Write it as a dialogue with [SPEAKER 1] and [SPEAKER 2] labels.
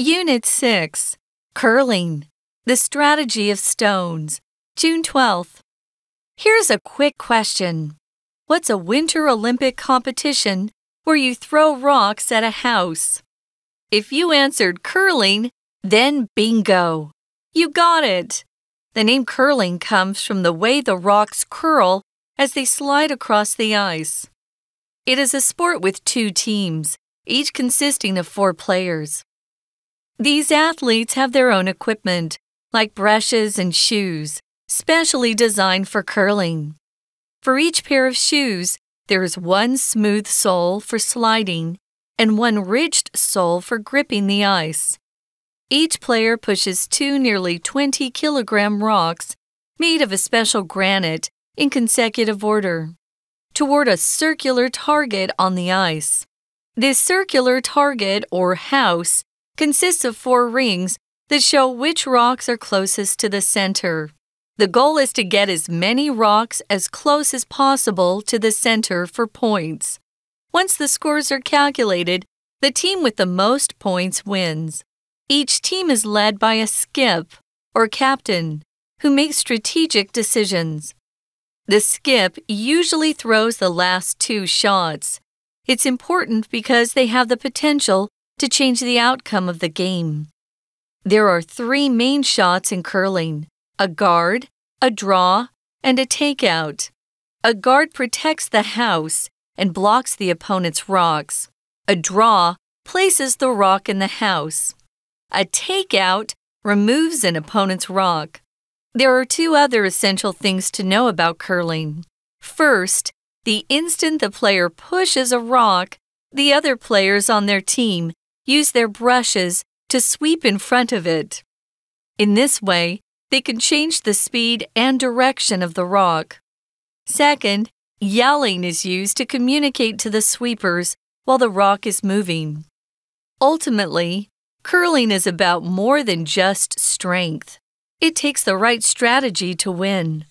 [SPEAKER 1] Unit 6 Curling The Strategy of Stones, June 12th. Here's a quick question What's a Winter Olympic competition where you throw rocks at a house? If you answered curling, then bingo! You got it! The name curling comes from the way the rocks curl as they slide across the ice. It is a sport with two teams, each consisting of four players. These athletes have their own equipment, like brushes and shoes, specially designed for curling. For each pair of shoes, there is one smooth sole for sliding and one ridged sole for gripping the ice. Each player pushes two nearly 20 kilogram rocks made of a special granite in consecutive order toward a circular target on the ice. This circular target, or house, consists of four rings that show which rocks are closest to the center. The goal is to get as many rocks as close as possible to the center for points. Once the scores are calculated, the team with the most points wins. Each team is led by a skip, or captain, who makes strategic decisions. The skip usually throws the last two shots. It's important because they have the potential to change the outcome of the game. There are three main shots in curling a guard, a draw, and a takeout. A guard protects the house and blocks the opponent's rocks. A draw places the rock in the house. A takeout removes an opponent's rock. There are two other essential things to know about curling. First, the instant the player pushes a rock, the other players on their team use their brushes to sweep in front of it. In this way, they can change the speed and direction of the rock. Second, yelling is used to communicate to the sweepers while the rock is moving. Ultimately, curling is about more than just strength. It takes the right strategy to win.